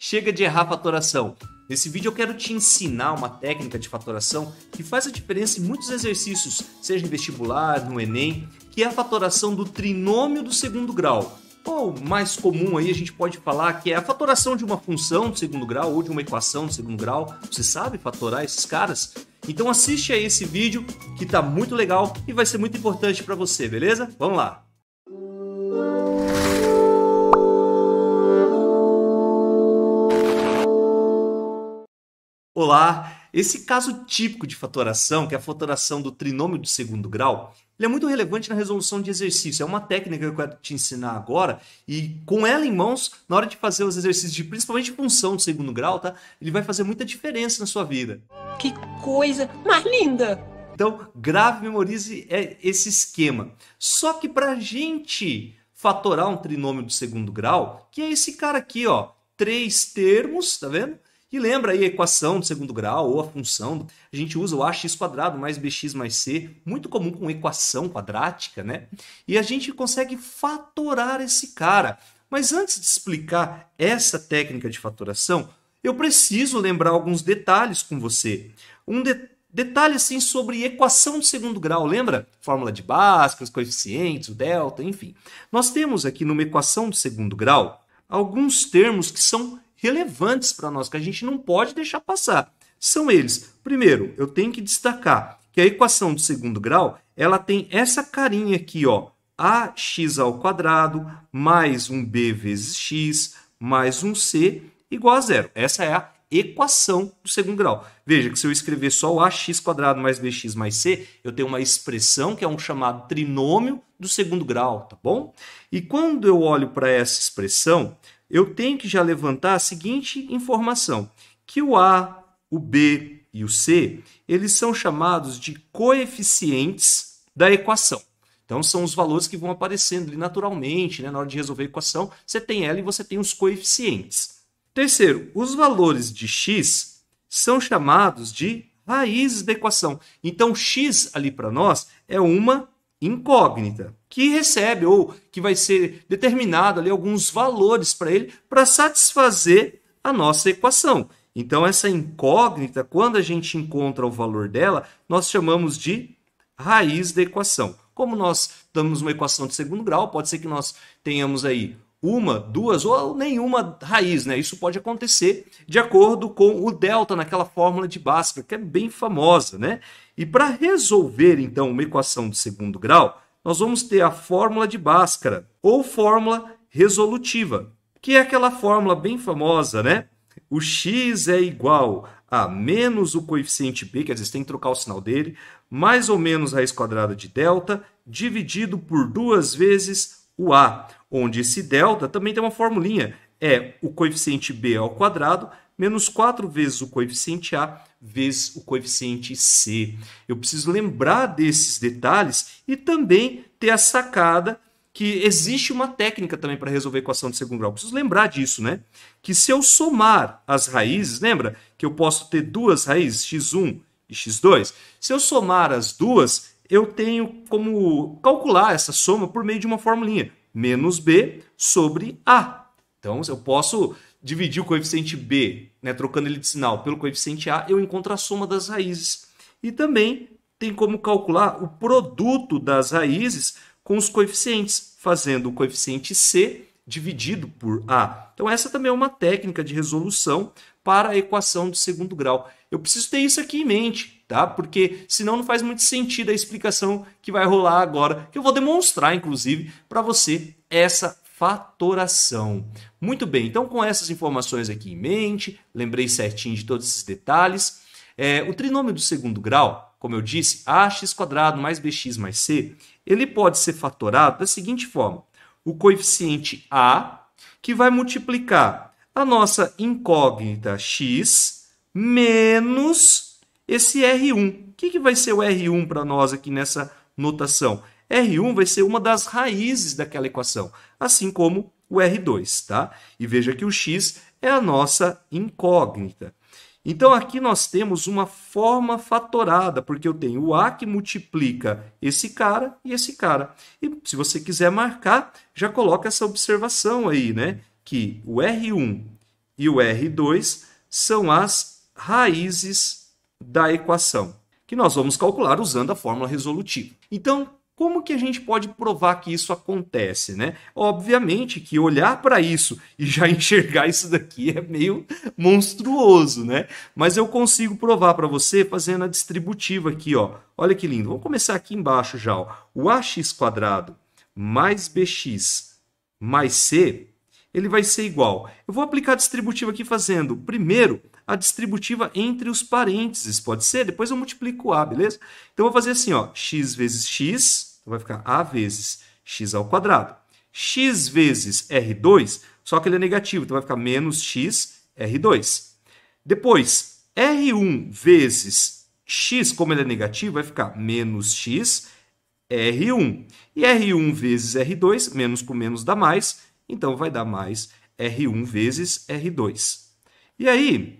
Chega de errar fatoração. Nesse vídeo eu quero te ensinar uma técnica de fatoração que faz a diferença em muitos exercícios, seja em vestibular, no Enem, que é a fatoração do trinômio do segundo grau. Ou mais comum aí a gente pode falar que é a fatoração de uma função do segundo grau ou de uma equação do segundo grau. Você sabe fatorar esses caras? Então assiste a esse vídeo que tá muito legal e vai ser muito importante para você, beleza? Vamos lá. Olá! Esse caso típico de fatoração, que é a fatoração do trinômio do segundo grau, ele é muito relevante na resolução de exercício. É uma técnica que eu quero te ensinar agora e com ela em mãos, na hora de fazer os exercícios, de, principalmente função do segundo grau, tá? Ele vai fazer muita diferença na sua vida. Que coisa mais linda! Então, grave, memorize é, esse esquema. Só que para gente fatorar um trinômio do segundo grau, que é esse cara aqui, ó, três termos, tá vendo? E lembra aí a equação do segundo grau ou a função. A gente usa o ax quadrado mais bx mais c, muito comum com equação quadrática, né? E a gente consegue fatorar esse cara. Mas antes de explicar essa técnica de fatoração, eu preciso lembrar alguns detalhes com você. Um de detalhe assim sobre equação de segundo grau, lembra? Fórmula de Bhaskara, coeficientes, o delta, enfim. Nós temos aqui numa equação de segundo grau alguns termos que são relevantes para nós, que a gente não pode deixar passar. São eles. Primeiro, eu tenho que destacar que a equação do segundo grau, ela tem essa carinha aqui, ó, ax ao quadrado mais um b vezes x mais um c igual a zero. Essa é a equação do segundo grau. Veja que se eu escrever só o ax quadrado mais bx mais c, eu tenho uma expressão que é um chamado trinômio do segundo grau, tá bom? E quando eu olho para essa expressão, eu tenho que já levantar a seguinte informação: que o A, o B e o C, eles são chamados de coeficientes da equação. Então são os valores que vão aparecendo ali naturalmente, né? na hora de resolver a equação, você tem ela e você tem os coeficientes. Terceiro, os valores de x são chamados de raízes da equação. Então x ali para nós é uma incógnita que recebe ou que vai ser determinado ali alguns valores para ele para satisfazer a nossa equação. Então essa incógnita, quando a gente encontra o valor dela, nós chamamos de raiz da equação. Como nós damos uma equação de segundo grau, pode ser que nós tenhamos aí uma, duas ou nenhuma raiz, né? Isso pode acontecer de acordo com o delta naquela fórmula de Bhaskara, que é bem famosa, né? E para resolver então uma equação de segundo grau, nós vamos ter a fórmula de Bhaskara ou fórmula resolutiva, que é aquela fórmula bem famosa, né? O x é igual a menos o coeficiente b, que às vezes tem que trocar o sinal dele, mais ou menos raiz quadrada de delta, dividido por duas vezes o a, onde esse delta também tem uma formulinha, é o coeficiente b ao quadrado menos 4 vezes o coeficiente A, vezes o coeficiente C. Eu preciso lembrar desses detalhes e também ter a sacada que existe uma técnica também para resolver a equação de segundo grau. Preciso lembrar disso, né? Que se eu somar as raízes, lembra que eu posso ter duas raízes, x1 e x2? Se eu somar as duas, eu tenho como calcular essa soma por meio de uma formulinha, menos b sobre a. Então, se eu posso dividir o coeficiente B, né, trocando ele de sinal, pelo coeficiente A, eu encontro a soma das raízes. E também tem como calcular o produto das raízes com os coeficientes, fazendo o coeficiente C dividido por A. Então, essa também é uma técnica de resolução para a equação de segundo grau. Eu preciso ter isso aqui em mente, tá? Porque senão não faz muito sentido a explicação que vai rolar agora, que eu vou demonstrar, inclusive, para você essa fatoração. Muito bem, então com essas informações aqui em mente, lembrei certinho de todos esses detalhes. É, o trinômio do segundo grau, como eu disse, ax mais bx mais c, ele pode ser fatorado da seguinte forma: o coeficiente a que vai multiplicar a nossa incógnita x menos esse r1. O que, que vai ser o r1 para nós aqui nessa notação? R1 vai ser uma das raízes daquela equação, assim como o R2, tá? E veja que o x é a nossa incógnita. Então aqui nós temos uma forma fatorada, porque eu tenho o A que multiplica esse cara e esse cara. E se você quiser marcar, já coloca essa observação aí, né? Que o R1 e o R2 são as raízes da equação, que nós vamos calcular usando a fórmula resolutiva. Então, como que a gente pode provar que isso acontece, né? Obviamente que olhar para isso e já enxergar isso daqui é meio monstruoso, né? Mas eu consigo provar para você fazendo a distributiva aqui, ó. Olha que lindo. Vamos começar aqui embaixo já, ó. O ax quadrado mais bx mais c, ele vai ser igual. Eu vou aplicar a distributiva aqui fazendo, primeiro, a distributiva entre os parênteses, pode ser? Depois eu multiplico A, beleza? Então, eu vou fazer assim, ó, x vezes x então vai ficar a vezes x ao quadrado. x vezes r2, só que ele é negativo, então vai ficar menos x r2. Depois, r1 vezes x, como ele é negativo, vai ficar menos x r1. E r1 vezes r2, menos com menos dá mais, então vai dar mais r1 vezes r2. E aí,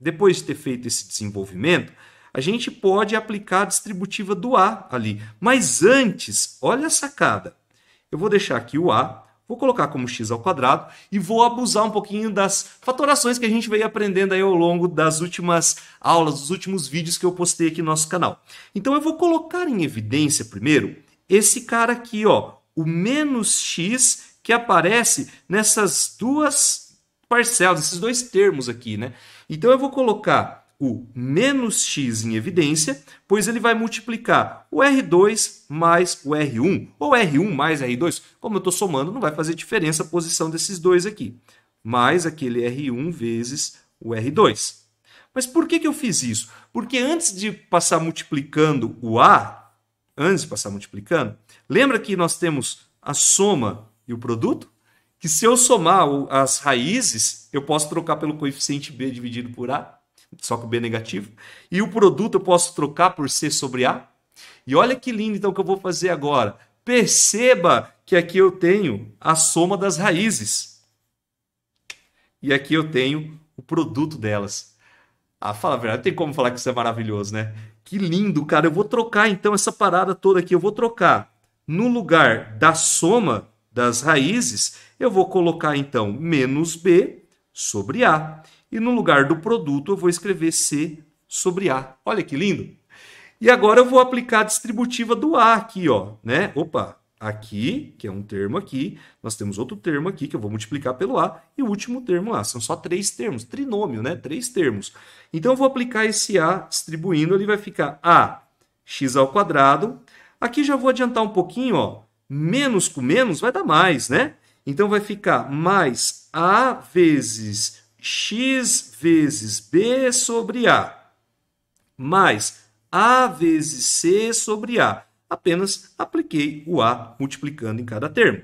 depois de ter feito esse desenvolvimento, a gente pode aplicar a distributiva do A ali. Mas antes, olha a sacada. Eu vou deixar aqui o A, vou colocar como x ao quadrado e vou abusar um pouquinho das fatorações que a gente veio aprendendo aí ao longo das últimas aulas, dos últimos vídeos que eu postei aqui no nosso canal. Então eu vou colocar em evidência primeiro esse cara aqui, ó, o menos x que aparece nessas duas parcelas, esses dois termos aqui, né? Então eu vou colocar o menos x em evidência, pois ele vai multiplicar o R2 mais o R1, ou R1 mais R2, como eu estou somando, não vai fazer diferença a posição desses dois aqui, mais aquele R1 vezes o R2. Mas por que, que eu fiz isso? Porque antes de passar multiplicando o A, antes de passar multiplicando, lembra que nós temos a soma e o produto? Que se eu somar as raízes, eu posso trocar pelo coeficiente B dividido por A? só que o B negativo. E o produto eu posso trocar por C sobre A. E olha que lindo então que eu vou fazer agora. Perceba que aqui eu tenho a soma das raízes. E aqui eu tenho o produto delas. Ah, fala a verdade, tem como falar que isso é maravilhoso, né? Que lindo, cara. Eu vou trocar então essa parada toda aqui. Eu vou trocar no lugar da soma das raízes, eu vou colocar então menos b sobre a e no lugar do produto eu vou escrever C sobre A. Olha que lindo! E agora eu vou aplicar a distributiva do A aqui, ó, né? Opa, aqui, que é um termo aqui, nós temos outro termo aqui que eu vou multiplicar pelo A e o último termo lá. São só três termos, trinômio, né? Três termos. Então eu vou aplicar esse A distribuindo, ele vai ficar A x ao quadrado. Aqui já vou adiantar um pouquinho, ó, menos com menos vai dar mais, né? Então vai ficar mais A vezes x vezes b sobre a mais a vezes c sobre a. Apenas apliquei o a multiplicando em cada termo.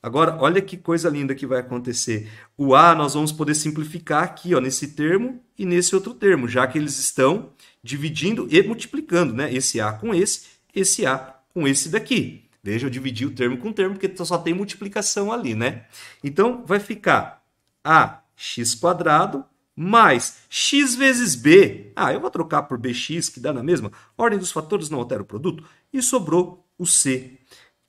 Agora, olha que coisa linda que vai acontecer. O a nós vamos poder simplificar aqui, ó, nesse termo e nesse outro termo, já que eles estão dividindo e multiplicando, né? Esse a com esse, esse a com esse daqui. Veja, eu dividi o termo com o termo, porque só tem multiplicação ali, né? Então, vai ficar a x quadrado mais x vezes b. Ah, eu vou trocar por bx, que dá na mesma. Ordem dos fatores não altera o produto. E sobrou o c.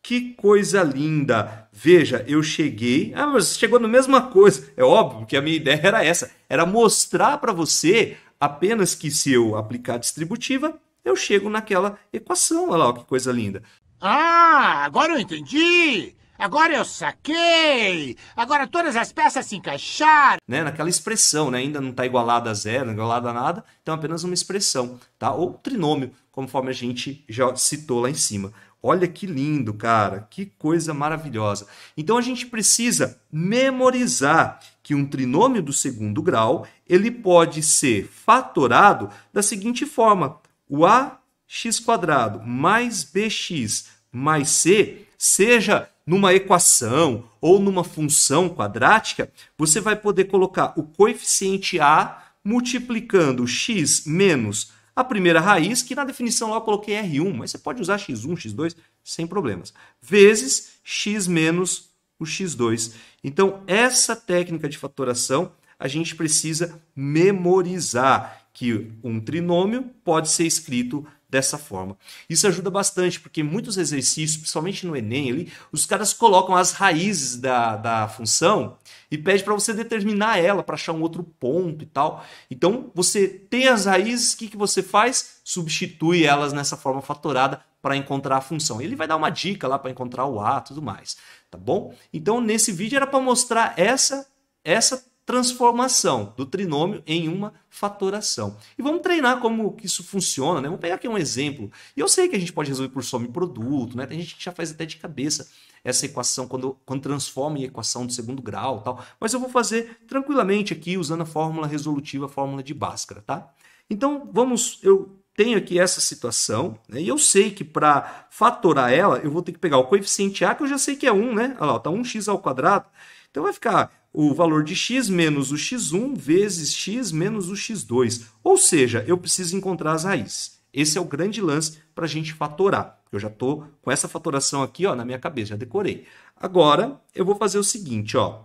Que coisa linda! Veja, eu cheguei. Ah, mas chegou na mesma coisa. É óbvio que a minha ideia era essa: era mostrar para você apenas que se eu aplicar a distributiva, eu chego naquela equação. Olha lá, ó, que coisa linda. Ah, agora eu entendi! Agora eu saquei! Agora todas as peças se encaixaram. Né? Naquela expressão, né? ainda não está igualada a zero, não é igualada a nada, então é apenas uma expressão, tá? Ou trinômio, conforme a gente já citou lá em cima. Olha que lindo, cara, que coisa maravilhosa. Então a gente precisa memorizar que um trinômio do segundo grau, ele pode ser fatorado da seguinte forma: o ax² mais bx mais c seja numa equação ou numa função quadrática, você vai poder colocar o coeficiente a multiplicando x menos a primeira raiz, que na definição lá eu coloquei r1, mas você pode usar x1, x2 sem problemas, vezes x menos o x2. Então, essa técnica de fatoração a gente precisa memorizar que um trinômio pode ser escrito dessa forma. Isso ajuda bastante, porque muitos exercícios, principalmente no Enem, ali, os caras colocam as raízes da, da função e pede para você determinar ela, para achar um outro ponto e tal. Então, você tem as raízes, o que, que você faz? Substitui elas nessa forma fatorada para encontrar a função. Ele vai dar uma dica lá para encontrar o A tudo mais, tá bom? Então, nesse vídeo era para mostrar essa essa transformação do trinômio em uma fatoração. E vamos treinar como que isso funciona, né? Vamos pegar aqui um exemplo. E eu sei que a gente pode resolver por soma e produto, né? Tem gente que já faz até de cabeça essa equação quando, quando transforma em equação de segundo grau tal. Mas eu vou fazer tranquilamente aqui usando a fórmula resolutiva, a fórmula de Bhaskara, tá? Então, vamos... Eu tenho aqui essa situação, né? e eu sei que para fatorar ela, eu vou ter que pegar o coeficiente A, que eu já sei que é 1, né? Olha lá, tá 1x ao quadrado. Então vai ficar o valor de x menos o x1 vezes x menos o x2. Ou seja, eu preciso encontrar as raízes. Esse é o grande lance para a gente fatorar. Eu já estou com essa fatoração aqui ó, na minha cabeça, já decorei. Agora, eu vou fazer o seguinte. ó.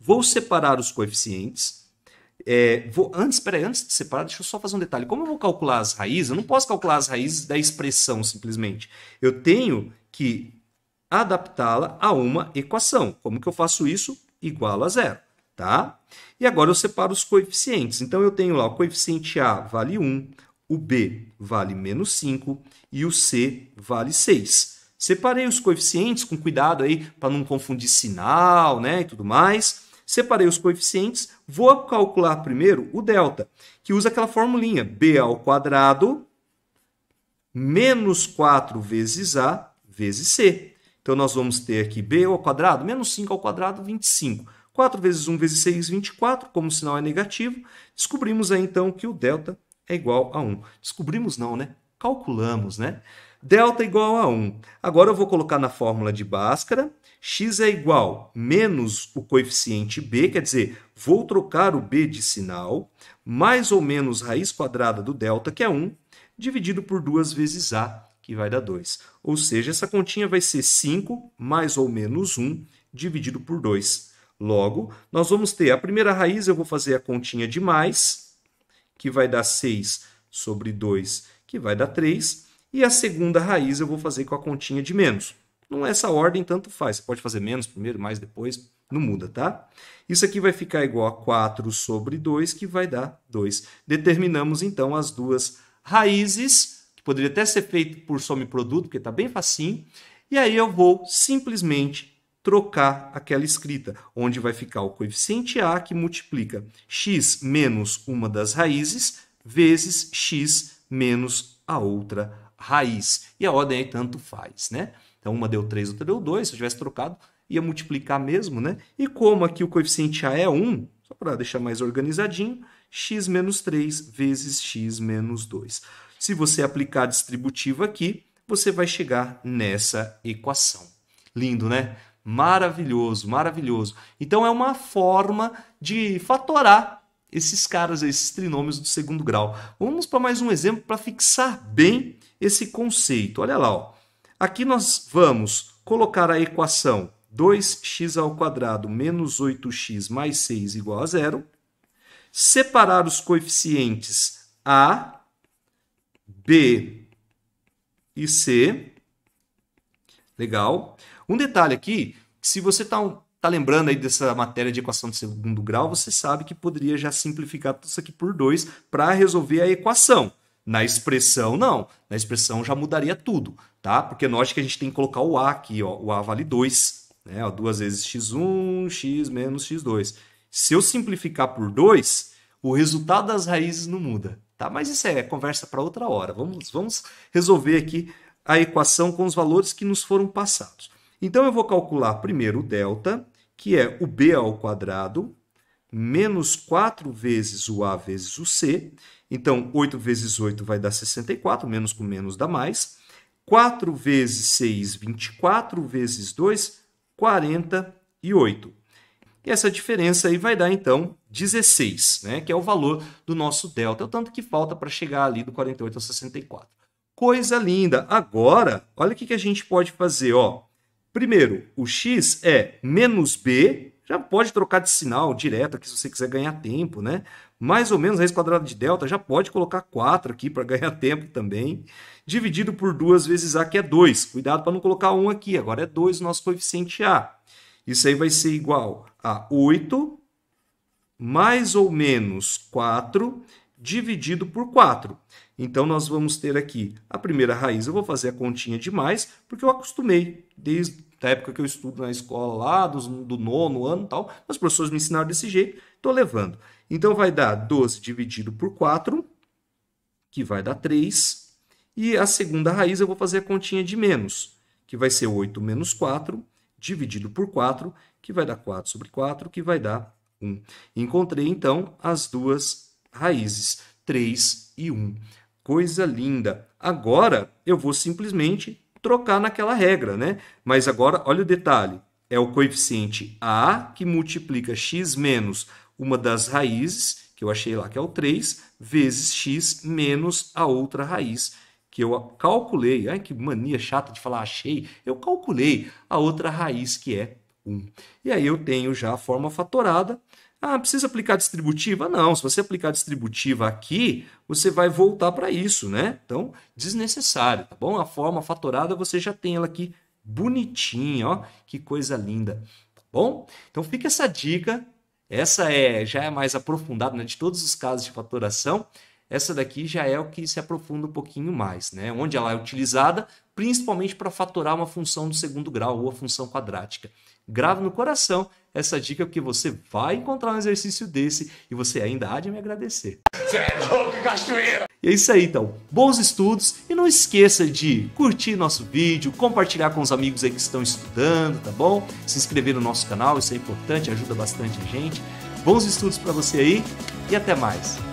Vou separar os coeficientes. É, vou, antes, peraí, antes de separar, deixa eu só fazer um detalhe. Como eu vou calcular as raízes? Eu não posso calcular as raízes da expressão simplesmente. Eu tenho que adaptá-la a uma equação. Como que eu faço isso? igual a zero, tá? E agora eu separo os coeficientes. Então, eu tenho lá o coeficiente A vale 1, o B vale menos 5 e o C vale 6. Separei os coeficientes com cuidado aí para não confundir sinal, né, e tudo mais. Separei os coeficientes, vou calcular primeiro o delta, que usa aquela formulinha b ao quadrado menos 4 vezes a vezes c. Então nós vamos ter aqui b ao quadrado menos 5 ao quadrado, 25. 4 vezes 1 vezes 6, 24, como o sinal é negativo. Descobrimos aí então que o delta é igual a 1. Descobrimos não, né? Calculamos, né? Delta igual a 1. Agora eu vou colocar na fórmula de Bhaskara. x é igual menos o coeficiente b, quer dizer, vou trocar o b de sinal, mais ou menos raiz quadrada do delta, que é 1, dividido por 2 vezes a, que vai dar 2. Ou seja, essa continha vai ser 5 mais ou menos 1 dividido por 2. Logo, nós vamos ter a primeira raiz, eu vou fazer a continha de mais, que vai dar 6 sobre 2, que vai dar 3. E a segunda raiz eu vou fazer com a continha de menos. Não é essa ordem, tanto faz. Você pode fazer menos primeiro, mais depois, não muda, tá? Isso aqui vai ficar igual a 4 sobre 2, que vai dar 2. Determinamos, então, as duas raízes que poderia até ser feito por some produto, porque está bem facinho. E aí eu vou simplesmente trocar aquela escrita, onde vai ficar o coeficiente A que multiplica x menos uma das raízes vezes x menos a outra raiz. E a ordem aí tanto faz, né? Então uma deu 3, outra deu 2, se eu tivesse trocado ia multiplicar mesmo, né? E como aqui o coeficiente A é 1, só para deixar mais organizadinho, x menos 3 vezes x menos 2. Se você aplicar a distributiva aqui, você vai chegar nessa equação. Lindo, né? Maravilhoso, maravilhoso. Então é uma forma de fatorar esses caras, esses trinômios do segundo grau. Vamos para mais um exemplo para fixar bem esse conceito. Olha lá, ó. aqui nós vamos colocar a equação 2x ao quadrado menos 8x mais 6 igual a zero, separar os coeficientes a B e C. Legal. Um detalhe aqui, se você está tá lembrando aí dessa matéria de equação de segundo grau, você sabe que poderia já simplificar tudo isso aqui por 2 para resolver a equação. Na expressão, não. Na expressão já mudaria tudo, tá? Porque note que a gente tem que colocar o A aqui, ó. O A vale 2, né? Ó, duas vezes x1, x menos x2. Se eu simplificar por 2, o resultado das raízes não muda. Tá? Mas isso é conversa para outra hora. Vamos, vamos resolver aqui a equação com os valores que nos foram passados. Então eu vou calcular primeiro o delta, que é o b ao quadrado menos 4 vezes o a vezes o c. Então 8 vezes 8 vai dar 64, menos com menos dá mais. 4 vezes 6, 24 vezes 2, 48. E essa diferença aí vai dar então 16, né, que é o valor do nosso delta, é o tanto que falta para chegar ali do 48 ao 64. Coisa linda. Agora, olha o que, que a gente pode fazer, ó. Primeiro, o x é menos b, já pode trocar de sinal direto aqui se você quiser ganhar tempo, né? Mais ou menos raiz quadrada de delta, já pode colocar 4 aqui para ganhar tempo também. Dividido por 2 vezes a, que é 2. Cuidado para não colocar 1 aqui, agora é 2 o nosso coeficiente a. Isso aí vai ser igual a 8 mais ou menos 4 dividido por 4. Então, nós vamos ter aqui a primeira raiz. Eu vou fazer a continha de mais, porque eu acostumei desde a época que eu estudo na escola lá, do, do nono ano e tal. Os professores me ensinaram desse jeito, estou levando. Então, vai dar 12 dividido por 4, que vai dar 3. E a segunda raiz eu vou fazer a continha de menos, que vai ser 8 menos 4, dividido por 4, que vai dar 4 sobre 4, que vai dar 1. Encontrei, então, as duas raízes, 3 e 1. Coisa linda! Agora, eu vou simplesmente trocar naquela regra, né? Mas agora, olha o detalhe. É o coeficiente A que multiplica x menos uma das raízes, que eu achei lá que é o 3, vezes x menos a outra raiz, que eu calculei. Ai, que mania chata de falar achei. Eu calculei a outra raiz, que é 1. E aí eu tenho já a forma fatorada. Ah, precisa aplicar distributiva? Não, se você aplicar distributiva aqui, você vai voltar para isso, né? Então, desnecessário, tá bom? A forma fatorada você já tem ela aqui bonitinha, ó. Que coisa linda, tá bom? Então fica essa dica. Essa é já é mais aprofundada né, de todos os casos de fatoração. Essa daqui já é o que se aprofunda um pouquinho mais, né? onde ela é utilizada principalmente para fatorar uma função do segundo grau ou a função quadrática. Grave no coração essa dica porque você vai encontrar um exercício desse e você ainda há de me agradecer. Você é louco, cachoeira! E é isso aí então. Bons estudos e não esqueça de curtir nosso vídeo, compartilhar com os amigos aí que estão estudando, tá bom? Se inscrever no nosso canal, isso é importante, ajuda bastante a gente. Bons estudos para você aí e até mais.